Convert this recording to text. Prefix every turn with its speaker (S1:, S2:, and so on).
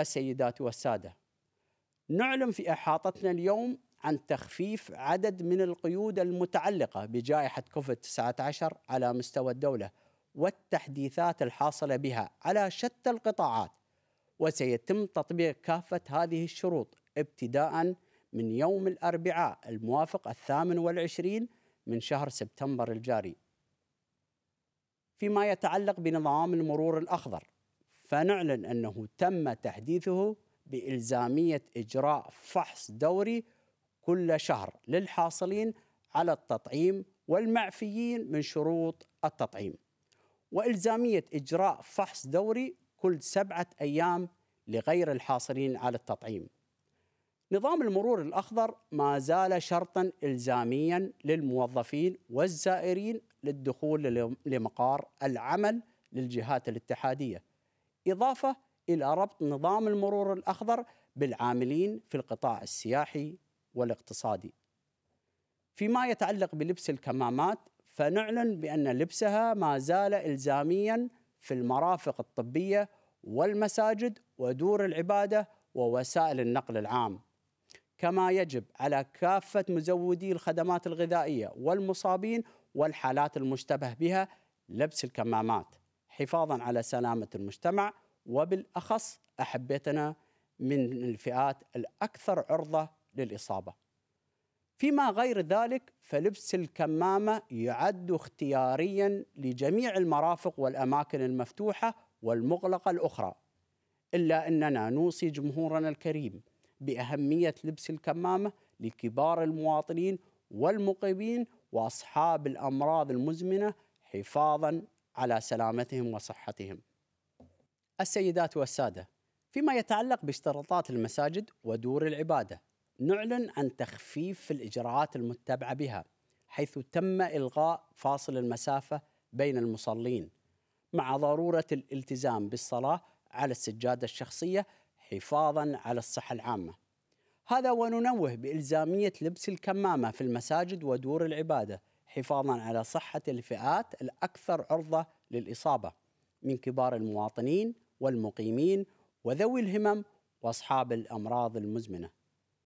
S1: السيدات والساده نعلن في احاطتنا اليوم عن تخفيف عدد من القيود المتعلقه بجائحه كوفيد 19 على مستوى الدوله والتحديثات الحاصله بها على شتى القطاعات وسيتم تطبيق كافه هذه الشروط ابتداء من يوم الاربعاء الموافق الثامن والعشرين من شهر سبتمبر الجاري. فيما يتعلق بنظام المرور الاخضر فنعلن أنه تم تحديثه بإلزامية إجراء فحص دوري كل شهر للحاصلين على التطعيم والمعفيين من شروط التطعيم وإلزامية إجراء فحص دوري كل سبعة أيام لغير الحاصلين على التطعيم نظام المرور الأخضر ما زال شرطا إلزاميا للموظفين والزائرين للدخول لمقار العمل للجهات الاتحادية إضافة إلى ربط نظام المرور الأخضر بالعاملين في القطاع السياحي والاقتصادي فيما يتعلق بلبس الكمامات فنعلن بأن لبسها ما زال إلزاميا في المرافق الطبية والمساجد ودور العبادة ووسائل النقل العام كما يجب على كافة مزودي الخدمات الغذائية والمصابين والحالات المشتبه بها لبس الكمامات حفاظا على سلامة المجتمع وبالأخص أحبتنا من الفئات الأكثر عرضة للإصابة فيما غير ذلك فلبس الكمامة يعد اختياريا لجميع المرافق والأماكن المفتوحة والمغلقة الأخرى إلا أننا نوصي جمهورنا الكريم بأهمية لبس الكمامة لكبار المواطنين والمقيمين وأصحاب الأمراض المزمنة حفاظا على سلامتهم وصحتهم. السيدات والساده، فيما يتعلق باشتراطات المساجد ودور العباده، نعلن عن تخفيف الاجراءات المتبعه بها، حيث تم الغاء فاصل المسافه بين المصلين، مع ضروره الالتزام بالصلاه على السجاده الشخصيه حفاظا على الصحه العامه. هذا وننوه بالزاميه لبس الكمامه في المساجد ودور العباده حفاظا على صحة الفئات الأكثر عرضة للإصابة من كبار المواطنين والمقيمين وذوي الهمم وأصحاب الأمراض المزمنة